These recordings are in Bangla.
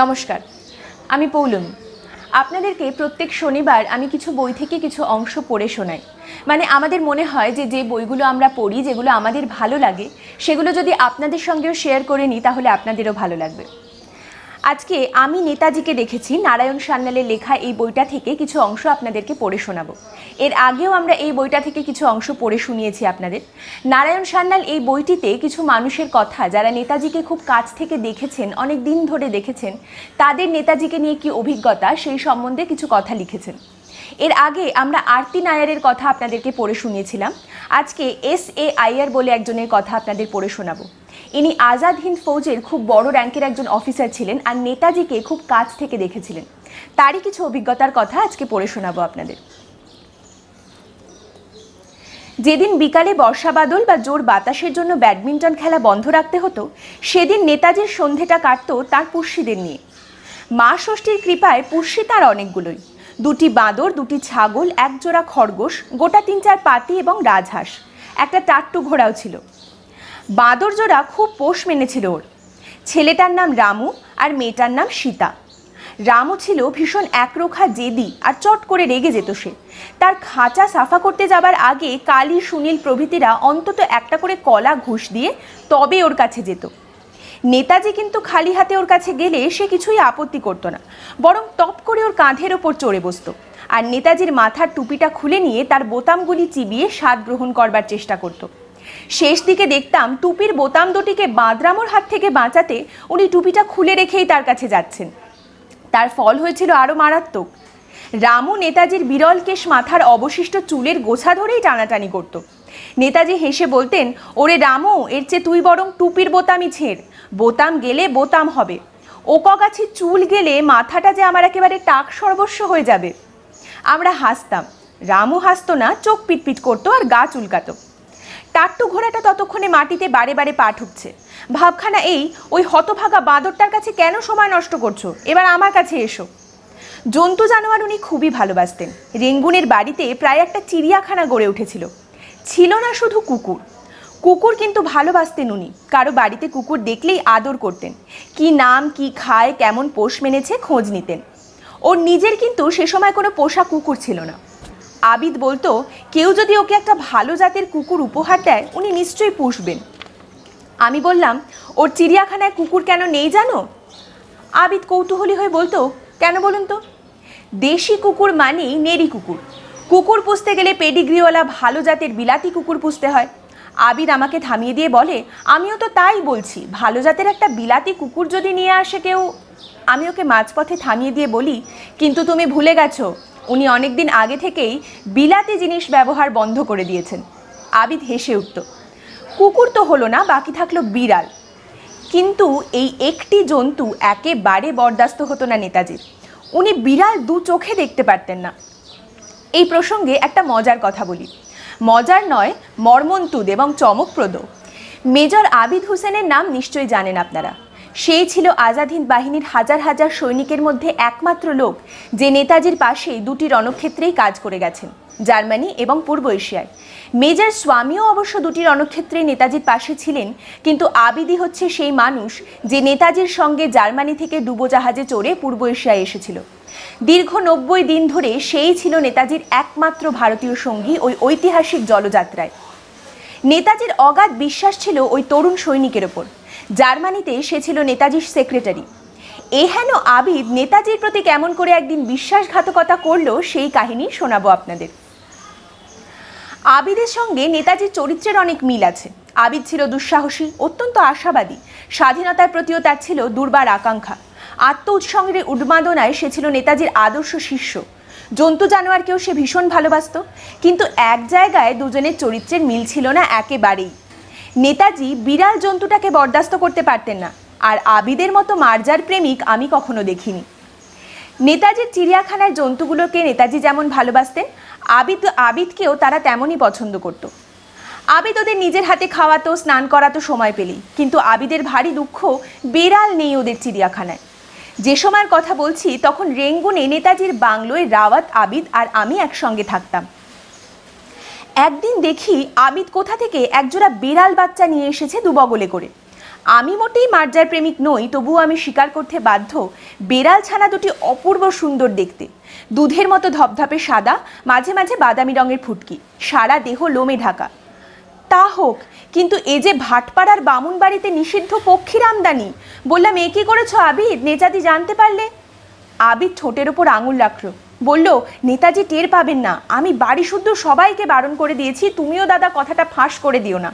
নমস্কার আমি পৌলুম আপনাদেরকে প্রত্যেক শনিবার আমি কিছু বই থেকে কিছু অংশ পড়ে শোনাই মানে আমাদের মনে হয় যে যে বইগুলো আমরা পড়ি যেগুলো আমাদের ভালো লাগে সেগুলো যদি আপনাদের সঙ্গেও শেয়ার করে নিই তাহলে আপনাদেরও ভালো লাগবে আজকে আমি নেতাজিকে দেখেছি নারায়ণ সান্যালের লেখা এই বইটা থেকে কিছু অংশ আপনাদেরকে পড়ে শোনাবো এর আগেও আমরা এই বইটা থেকে কিছু অংশ পড়ে শুনিয়েছি আপনাদের নারায়ণ সান্যাল এই বইটিতে কিছু মানুষের কথা যারা নেতাজিকে খুব কাছ থেকে দেখেছেন অনেক দিন ধরে দেখেছেন তাদের নেতাজিকে নিয়ে কি অভিজ্ঞতা সেই সম্বন্ধে কিছু কথা লিখেছেন এর আগে আমরা আরতি নায়ারের কথা আপনাদেরকে পড়ে শুনিয়েছিলাম আজকে এস এ আইয়ার বলে একজনের কথা আপনাদের পড়ে শোনাবো ইনি আজাদ হিন্দ ফৌজের খুব বড় র্যাঙ্কের একজন অফিসার ছিলেন আর নেতাজিকে খুব কাছ থেকে দেখেছিলেন তারই কিছু অভিজ্ঞতার কথা আজকে পড়ে শোনাবো আপনাদের যেদিন বিকালে বর্ষা বাদল বা জোর বাতাসের জন্য ব্যাডমিন্টন খেলা বন্ধ রাখতে হতো সেদিন নেতাজির সন্ধেটা কাটত তার পুষ্যিদের নিয়ে মা ষষ্ঠীর কৃপায় পুষ্যি তার অনেকগুলোই দুটি বাঁদর দুটি ছাগল একজোড়া খরগোশ গোটা তিন চার পাতি এবং রাজহাঁস একটা টাট্টু ঘোড়াও ছিল বাঁদর জোড়া খুব পোষ মেনেছিল ওর ছেলেটার নাম রামু আর মেয়েটার নাম সীতা রামু ছিল ভীষণ একরোখা জেদি আর চট করে রেগে যেত সে তার খাঁচা সাফা করতে যাবার আগে কালী সুনীল প্রভৃতিরা অন্তত একটা করে কলা ঘুষ দিয়ে তবে ওর কাছে যেত নেতাজি কিন্তু খালি হাতে ওর কাছে গেলে সে কিছুই আপত্তি করতো না বরং টপ করে ওর কাঁধের ওপর চড়ে বসত আর নেতাজির মাথার টুপিটা খুলে নিয়ে তার বোতামগুলি চিবিয়ে স্বাদ গ্রহণ করবার চেষ্টা করতো শেষ দিকে দেখতাম টুপির বোতাম দুটিকে বাঁদরামোর হাত থেকে বাঁচাতে উনি টুপিটা খুলে রেখেই তার কাছে যাচ্ছেন তার ফল হয়েছিল আরও মারাত্মক রামু নেতাজির বিরল কেশ মাথার অবশিষ্ট চুলের গোছা ধরেই টানাটানি করত নেতাজি হেসে বলতেন ওরে রামু এর চেয়ে তুই বরং টুপির বোতামই ছেড় বোতাম গেলে বোতাম হবে কাছে চুল গেলে মাথাটা যে আমার একেবারে টাক সর্বস্ব হয়ে যাবে আমরা হাসতাম রামু হাসতো না চোখ পিটপিট করতো আর গা চুলকাতো টাট্টু ঘোড়াটা ততক্ষণে মাটিতে বারে বারে পা ঠুকছে ভাবখানা এই ওই হতভাগা বাঁদরটার কাছে কেন সময় নষ্ট করছো এবার আমার কাছে এসো জন্তু জানোয়ার উনি খুবই ভালোবাসতেন রেঙ্গুনের বাড়িতে প্রায় একটা চিড়িয়াখানা গড়ে উঠেছিল ছিল না শুধু কুকুর কুকুর কিন্তু ভালোবাসতেন উনি কারো বাড়িতে কুকুর দেখলেই আদর করতেন কি নাম কি খায় কেমন পোষ মেনেছে খোঁজ নিতেন ওর নিজের কিন্তু সে সময় কোনো পোষা কুকুর ছিল না আবিদ বলতো কেউ যদি ওকে একটা ভালো জাতের কুকুর উপহার দেয় উনি নিশ্চয়ই পুষবেন আমি বললাম ওর চিড়িয়াখানায় কুকুর কেন নেই জানো আবিদ কৌতূহলী হয়ে বলতো কেন বলুন তো দেশি কুকুর মানেই নেরি কুকুর কুকুর পুষতে গেলে পেডিগ্রিওয়ালা ভালো জাতের বিলাতি কুকুর পুষতে হয় আবিদ আমাকে থামিয়ে দিয়ে বলে আমিও তো তাই বলছি ভালো জাতের একটা বিলাতি কুকুর যদি নিয়ে আসে কেউ আমি ওকে মাঝপথে থামিয়ে দিয়ে বলি কিন্তু তুমি ভুলে গেছো উনি অনেকদিন আগে থেকেই বিলাতি জিনিস ব্যবহার বন্ধ করে দিয়েছেন আবিদ হেসে উঠত কুকুর তো হলো না বাকি থাকলো বিড়াল কিন্তু এই একটি জন্তু একেবারে বরদাস্ত হতো না নেতাজির উনি বিড়াল দু চোখে দেখতে পারতেন না এই প্রসঙ্গে একটা মজার কথা বলি মজার নয় মর্মন্তুদ এবং চমকপ্রদ মেজর আবিদ হোসেনের নাম নিশ্চয়ই জানেন আপনারা সেই ছিল আজাদ হিন্দ বাহিনীর হাজার হাজার সৈনিকের মধ্যে একমাত্র লোক যে নেতাজির পাশে দুটি রণক্ষেত্রেই কাজ করে গেছেন জার্মানি এবং পূর্ব এশিয়ায় মেজর স্বামীও অবশ্য দুটি রণক্ষেত্রে নেতাজির পাশে ছিলেন কিন্তু আবিদি হচ্ছে সেই মানুষ যে নেতাজির সঙ্গে জার্মানি থেকে ডুবোজাহাজে চড়ে পূর্ব এশিয়ায় এসেছিল দীর্ঘ নব্বই দিন ধরে সেই ছিল নেতাজির একমাত্র ভারতীয় সঙ্গী ওই ঐতিহাসিক জলযাত্রায় নেতাজির অগাধ বিশ্বাস ছিল ওই তরুণ সৈনিকের ওপর জার্মানিতে সে ছিল নেতাজির সেক্রেটারি এহেন আবিদ নেতাজির প্রতি কেমন করে একদিন বিশ্বাসঘাতকতা করল সেই কাহিনী শোনাবো আপনাদের আবিদের সঙ্গে নেতাজির চরিত্রের অনেক মিল আছে আবিদ ছিল দুঃসাহসী অত্যন্ত আশাবাদী স্বাধীনতার প্রতিও তার ছিল দুর্বার আকাঙ্ক্ষা আত্ম উৎসঙ্গের উন্মাদনায় সে ছিল নেতাজির আদর্শ শিষ্য জন্তু জানোয়ারকেও সে ভীষণ ভালোবাসত কিন্তু এক জায়গায় দুজনের চরিত্রের মিল ছিল না একেবারেই নেতাজি বিড়াল জন্তুটাকে বরদাস্ত করতে পারতেন না আর আবিদের মতো মার্জার প্রেমিক আমি কখনো দেখিনি নেতাজির চিড়িয়াখানার জন্তুগুলোকে নেতাজি যেমন ভালোবাসতেন আবিদ আবিদকেও তারা তেমনই পছন্দ করত আবিদ ওদের নিজের হাতে খাওয়াতো স্নান করাতো সময় পেলেই কিন্তু আবিদের ভারী দুঃখ বিড়াল নেই ওদের চিড়িয়াখানায় যে সময়ের কথা বলছি তখন রেঙ্গুনে নেতাজির বাংলোয় রাওয়াত আবিদ আর আমি একসঙ্গে থাকতাম একদিন দেখি আবিদ কোথা থেকে একজোড়া বিড়াল বাচ্চা নিয়ে এসেছে দুবগলে করে আমি মোটেই মার্জার প্রেমিক নই তবুও আমি স্বীকার করতে বাধ্য বেড়াল ছানা দুটি অপূর্ব সুন্দর দেখতে দুধের মতো ধপধপে সাদা মাঝে মাঝে বাদামি রঙের ফুটকি সারা দেহ লোমে ঢাকা তা হোক কিন্তু এ যে ভাটপাড়ার বামুন বাড়িতে নিষিদ্ধ পক্ষীর আমদানি বললাম এ কি করেছ আবির নেতাজি জানতে পারলে আবির ঠোঁটের ওপর আঙুল রাখল বলল নেতাজি টের পাবেন না আমি বাড়ি শুদ্ধ সবাইকে বারণ করে দিয়েছি তুমিও দাদা কথাটা ফাঁস করে দিও না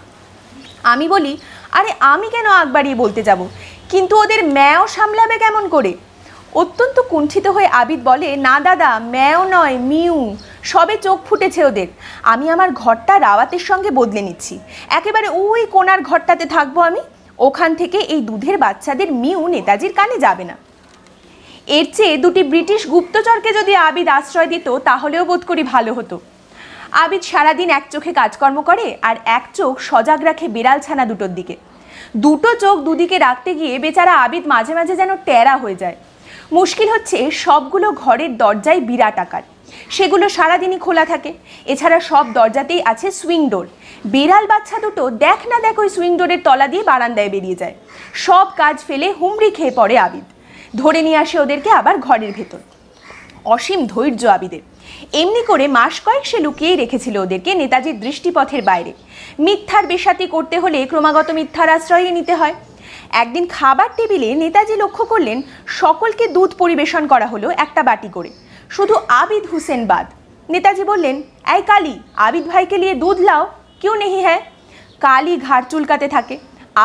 আমি বলি আরে আমি কেন আগ বাড়িয়ে বলতে যাব কিন্তু ওদের ম্যাও সামলাবে কেমন করে অত্যন্ত কুণ্ঠিত হয়ে আবিদ বলে না দাদা ম্যাও নয় মিউ সবে চোখ ফুটেছে ওদের আমি আমার ঘরটা রাওয়াতের সঙ্গে বদলে নিচ্ছি একেবারে ওই কোনার ঘরটাতে থাকবো আমি ওখান থেকে এই দুধের বাচ্চাদের মিউ নেতাজির কানে যাবে না এর চেয়ে দুটি ব্রিটিশ গুপ্তচরকে যদি আবিদ আশ্রয় দিত তাহলেও বোধ করি ভালো হতো আবিদ সারাদিন এক চোখে কাজকর্ম করে আর এক চোখ সজাগ রাখে বিড়াল ছানা দুটোর দিকে দুটো চোখ দুদিকে রাখতে গিয়ে বেচারা আবিদ মাঝে মাঝে যেন টেরা হয়ে যায় মুশকিল হচ্ছে সবগুলো ঘরের দরজায় বিরাট আকার সেগুলো সারাদিনই খোলা থাকে এছাড়া সব দরজাতেই আছে সুইং ডোর বিড়াল বাচ্চা দুটো দেখ না দেখ ওই সুইং ডোরের তলা দিয়ে বারান্দায় বেরিয়ে যায় সব কাজ ফেলে হুমড়ি খেয়ে পড়ে আবিদ ধরে নিয়ে আসে ওদেরকে আবার ঘরের ভেতর অসীম ধৈর্য আবিদের এমনি করে মাস কয়েক সে লুকিয়েই রেখেছিল ওদেরকে নেতাজির দৃষ্টিপথের বাইরে মিথ্যার বেশাতি করতে হলে ক্রমাগত মিথ্যার আশ্রয়ে নিতে হয় একদিন খাবার টেবিলে নেতাজি লক্ষ্য করলেন সকলকে দুধ পরিবেশন করা হলো একটা বাটি করে শুধু আবিদ হুসেন বাদ নেতাজি বললেন এই কালি আবিদ ভাইকে নিয়ে দুধ লাও কেউ নেহি হ্যাঁ কালি ঘাড় চুলকাতে থাকে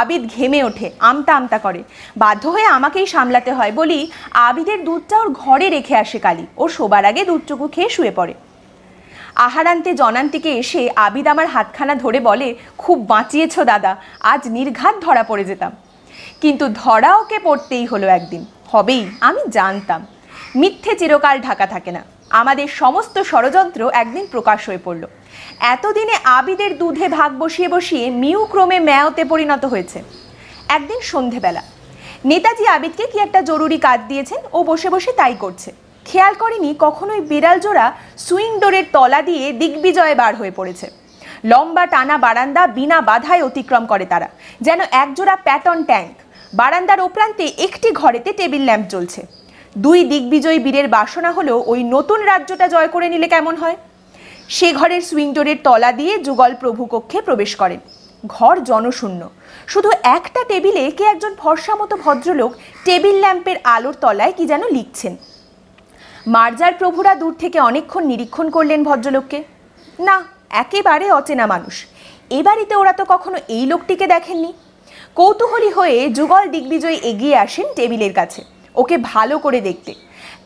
আবিদ ঘেমে ওঠে আমতা আমতা করে বাধ্য হয়ে আমাকেই সামলাতে হয় বলি আবিদের দুধটা ওর ঘরে রেখে আসে কালি ওর শোবার আগে দুধটুকু খেয়ে শুয়ে পড়ে আহারান্তে জনান্তিকে এসে আবিদ আমার হাতখানা ধরে বলে খুব বাঁচিয়েছ দাদা আজ নির্ঘাত ধরা পড়ে যেতাম কিন্তু ধরা ওকে পড়তেই হলো একদিন হবেই আমি জানতাম মিথ্যে চিরকাল ঢাকা থাকে না আমাদের সমস্ত ষড়যন্ত্র একদিন প্রকাশ হয়ে পড়ল এতদিনে আবিদের দুধে ভাগ বসিয়ে বসিয়ে মিউ ক্রমে ম্যাওতে পরিণত হয়েছে একদিন সন্ধেবেলা নেতাজি আবিদকে কি একটা জরুরি কাজ দিয়েছেন ও বসে বসে তাই করছে খেয়াল করেনি কখনোই বিড়াল জোড়া সুইং ডোরের তলা দিয়ে দিগ্বিজয়ে বার হয়ে পড়েছে লম্বা টানা বারান্দা বিনা বাধায় অতিক্রম করে তারা যেন একজোড়া প্যাটন ট্যাঙ্ক বারান্দার ওপ্রান্তে একটি ঘরেতে টেবিল ল্যাম্প জ্বলছে দুই দিগ্বিজয়ী বীরের বাসনা হলেও ওই নতুন রাজ্যটা জয় করে নিলে কেমন হয় সে ঘরের সুইং ডোরের তলা দিয়ে যুগল প্রভু কক্ষে প্রবেশ করেন ঘর জনশূন্য শুধু একটা টেবিলে কে একজন ফর্সা মতো ভদ্রলোক টেবিল ল্যাম্পের আলোর তলায় কি যেন লিখছেন মার্জার প্রভুরা দূর থেকে অনেকক্ষণ নিরীক্ষণ করলেন ভদ্রলোককে না একেবারে অচেনা মানুষ এ বাড়িতে ওরা তো কখনো এই লোকটিকে দেখেননি কৌতূহলী হয়ে যুগল দিগ্বিজয় এগিয়ে আসেন টেবিলের কাছে ওকে ভালো করে দেখতে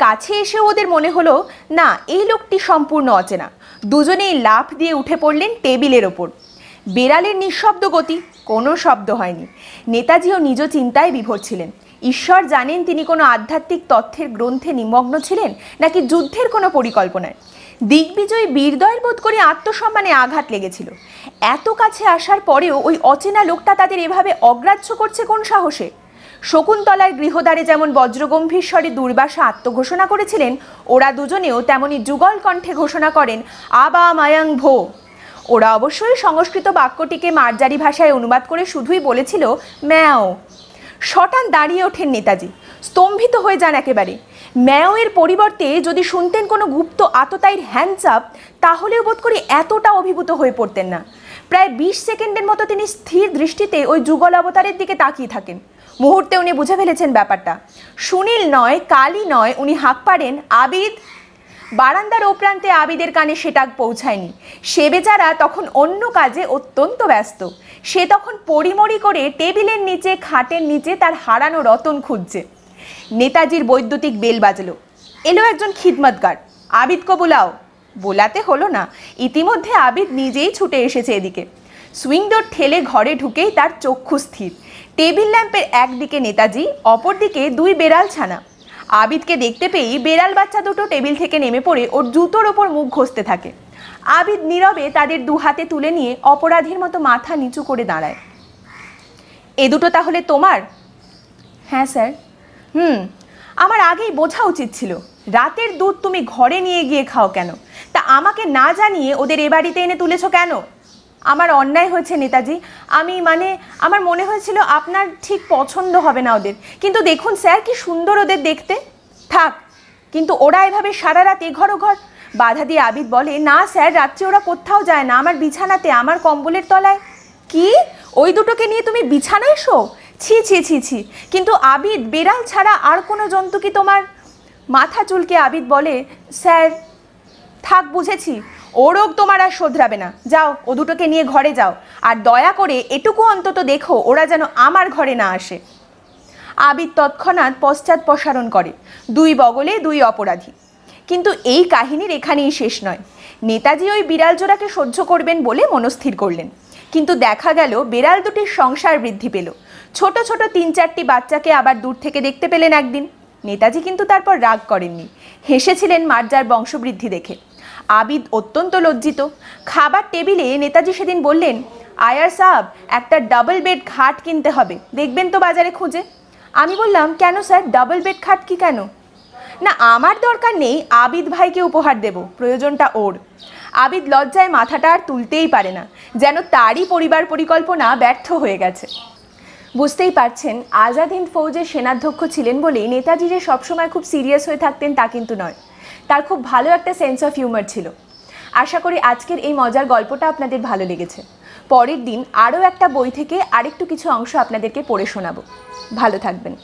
কাছে এসেও ওদের মনে হলো না এই লোকটি সম্পূর্ণ অচেনা দুজনেই লাফ দিয়ে উঠে পড়লেন টেবিলের ওপর বেড়ালের নিঃশব্দ গতি কোনো শব্দ হয়নি নেতাজিও নিজ চিন্তায় বিভোর ছিলেন ঈশ্বর জানেন তিনি কোনো আধ্যাত্মিক তথ্যের গ্রন্থে নিমগ্ন ছিলেন নাকি যুদ্ধের কোনো পরিকল্পনায় দিগ্বিজয়ী বীরদয়ের বোধ করে আত্মসম্মানে আঘাত লেগেছিল এত কাছে আসার পরেও ওই অচেনা লোকটা তাদের এভাবে অগ্রাহ্য করছে কোন সাহসে শকুন্তলার গৃহদ্বারে যেমন বজ্রগম্ভীর স্বরে দুর্বাসা আত্মঘোষণা করেছিলেন ওরা দুজনেও তেমনি যুগল কণ্ঠে ঘোষণা করেন আবা মায়াং ভো ওরা অবশ্যই সংস্কৃত বাক্যটিকে মার্জারি ভাষায় অনুবাদ করে শুধুই বলেছিল ম্যাও শটান দাঁড়িয়ে ওঠেন নেতাজি স্তম্ভিত হয়ে যান একেবারে ম্যাওয়ের পরিবর্তে যদি শুনতেন কোনো গুপ্ত আততায়ীর হ্যান্ডসাপ তাহলেও বোধ করি এতটা অভিভূত হয়ে পড়তেন না প্রায় বিশ সেকেন্ডের মতো তিনি স্থির দৃষ্টিতে ওই যুগল অবতারের দিকে তাকিয়ে থাকেন মুহূর্তে উনি বুঝে ফেলেছেন ব্যাপারটা সুনীল নয় কালী নয় উনি হাঁক পারেন আবিদ বারান্দার ও প্রান্তে আবিদের কানে সেটা পৌঁছায়নি সে বেচারা তখন অন্য কাজে অত্যন্ত ব্যস্ত সে তখন পরিমরি করে টেবিলের নিচে খাটের নিচে তার হারানো রতন খুঁজছে নেতাজির বৈদ্যুতিক বেল বাজলো এলো একজন খিদমতগার আবিদকে বোলাও বোলাতে হলো না ইতিমধ্যে আবিদ নিজেই ছুটে এসেছে এদিকে সুইং ডোর ঠেলে ঘরে ঢুকেই তার চক্ষু স্থির টেবিল ল্যাম্পের একদিকে নেতাজি অপরদিকে দুই বেড়াল ছানা আবিদকে দেখতে পেয়েই বেড়াল বাচ্চা দুটো টেবিল থেকে নেমে পড়ে ওর জুতোর ওপর মুখ ঘষতে থাকে আবিদ নীরবে তাদের দু হাতে তুলে নিয়ে অপরাধীর মতো মাথা নিচু করে দাঁড়ায় এ দুটো তাহলে তোমার হ্যাঁ স্যার হুম আমার আগেই বোঝা উচিত ছিল রাতের দুধ তুমি ঘরে নিয়ে গিয়ে খাও কেন তা আমাকে না জানিয়ে ওদের এ বাড়িতে এনে তুলেছ কেন আমার অন্যায় হয়েছে নেতাজি আমি মানে আমার মনে হয়েছিল আপনার ঠিক পছন্দ হবে না ওদের কিন্তু দেখুন স্যার কি সুন্দর ওদের দেখতে থাক কিন্তু ওরা এভাবে সারা রাত এঘর ঘর বাধা দিয়ে আবিদ বলে না স্যার রাত্রে ওরা কোথাও যায় না আমার বিছানাতে আমার কম্বলের তলায় কি ওই দুটোকে নিয়ে তুমি বিছানায় শো ছি ছি ছি ছি কিন্তু আবিদ বেড়াল ছাড়া আর কোনো জন্তু কি তোমার মাথা চুলকে আবিদ বলে স্যার থাক বুঝেছি ও রোগ তোমার আর শোধরাবে না যাও ও দুটোকে নিয়ে ঘরে যাও আর দয়া করে এটুকু অন্তত দেখো ওরা যেন আমার ঘরে না আসে আবির তৎক্ষণাৎ পশ্চাৎ প্রসারণ করে দুই বগলে দুই অপরাধী কিন্তু এই কাহিনীর এখানেই শেষ নয় নেতাজি ওই বিড়াল জোড়াকে সহ্য করবেন বলে মনস্থির করলেন কিন্তু দেখা গেল বিড়াল দুটির সংসার বৃদ্ধি পেল ছোট ছোট তিন চারটি বাচ্চাকে আবার দূর থেকে দেখতে পেলেন একদিন নেতাজি কিন্তু তারপর রাগ করেননি হেসেছিলেন মার্জার বংশবৃদ্ধি দেখে আবিদ অত্যন্ত লজ্জিত খাবার টেবিলে নেতাজি সেদিন বললেন আয়ার সাহাব একটা ডাবল বেড খাট কিনতে হবে দেখবেন তো বাজারে খুঁজে আমি বললাম কেন স্যার ডাবল বেড খাট কি কেন না আমার দরকার নেই আবিদ ভাইকে উপহার দেব প্রয়োজনটা ওর আবিদ লজ্জায় মাথাটা আর তুলতেই পারে না যেন তারই পরিবার পরিকল্পনা ব্যর্থ হয়ে গেছে বুঝতেই পারছেন আজাদ হিন্দ ফৌজের সেনাধ্যক্ষ ছিলেন বলেই নেতাজি যে সবসময় খুব সিরিয়াস হয়ে থাকতেন তা কিন্তু নয় তার খুব ভালো একটা সেন্স অফ হিউমার ছিল আশা করি আজকের এই মজার গল্পটা আপনাদের ভালো লেগেছে পরের দিন আরও একটা বই থেকে আরেকটু কিছু অংশ আপনাদেরকে পড়ে শোনাবো ভালো থাকবেন